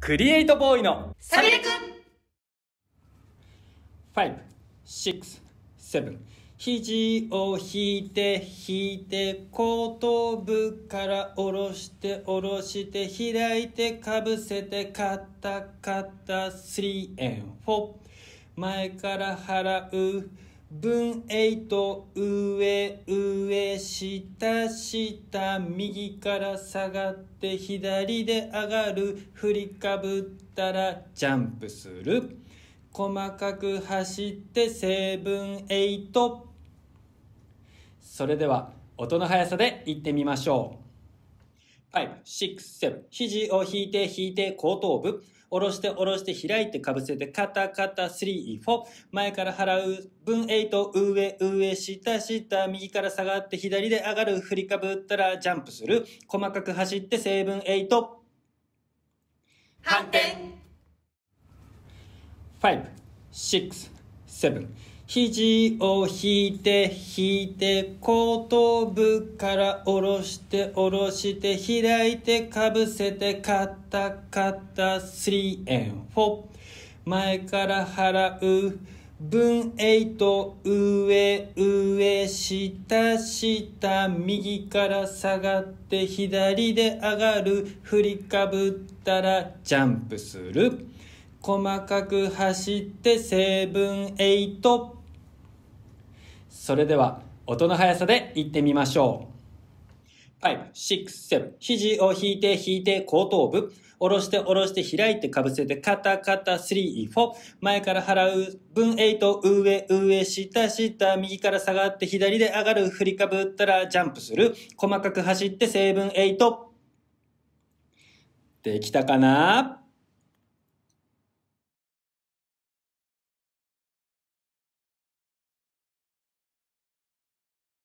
クリエイトボーイのサビレク567肘を引いて引いて後頭部から下ろして下ろして開いてかぶせて肩肩3 and 4前から払う分8上上下下右から下がって左で上がる振りかぶったらジャンプする細かく走って成分8それでは音の速さでいってみましょう5、6、7。肘を引いて引いて後頭部。下ろして下ろして開いてかぶせて、カタカタ3、4。前から払う分8、上、上、下、下、右から下がって左で上がる。振りかぶったらジャンプする。細かく走って成分8。反転 !5、6、7。肘を引いて引いて後頭部から下ろして下ろして開いてかぶせてカタカタ 3&4 前から払う分8上上下下右から下がって左で上がる振りかぶったらジャンプする細かく走ってセブンそれでは音の速さでいってみましょう。5、6、7。肘を引いて引いて後頭部。下ろして下ろして開いてかぶせて肩肩3、4。前から払う分8、上上下下。右から下がって左で上がる。振りかぶったらジャンプする。細かく走って成分8。できたかな